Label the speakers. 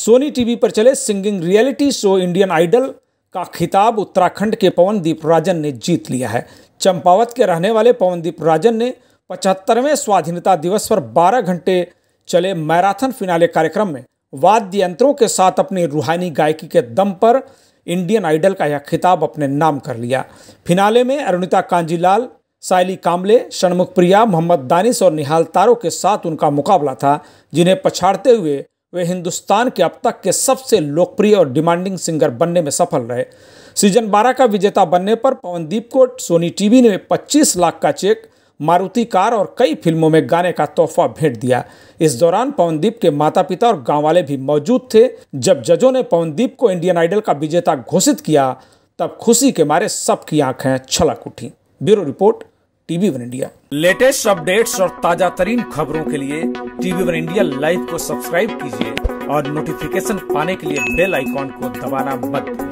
Speaker 1: Soni TV पर चले singing reality show Indian Idol का खिताब उत्तराखंड के पवनदीप राजन ने जीत लिया है चंपावत के रहने वाले पवनदीप राजन ने पचहत्तरवें स्वाधीनता दिवस पर 12 घंटे चले मैराथन फिनाले कार्यक्रम में वाद्य यंत्रों के साथ अपनी रूहानी गायकी के दम पर इंडियन आइडल का यह खिताब अपने नाम कर लिया फिनाले में अरुणिता कांजीलाल सायली कामले षणमुख प्रिया मोहम्मद दानिश और निहाल तारो के साथ उनका मुकाबला था जिन्हें पछाड़ते हुए वे हिंदुस्तान के अब तक के सबसे लोकप्रिय और डिमांडिंग सिंगर बनने में सफल रहे सीजन 12 का विजेता बनने पर पवनदीप को सोनी टीवी ने 25 लाख का चेक मारुति कार और कई फिल्मों में गाने का तोहफा भेंट दिया इस दौरान पवनदीप के माता पिता और गांव वाले भी मौजूद थे जब जजों ने पवनदीप को इंडियन आइडल का विजेता घोषित किया तब खुशी के मारे सबकी आंखें छलक उठी bureau report TV one India latest updates और ताजा तरीन खबरों के लिए टीवी वन इंडिया लाइव को सब्सक्राइब कीजिए और नोटिफिकेशन पाने के लिए बेल आइकॉन को दबाना मत भूलिए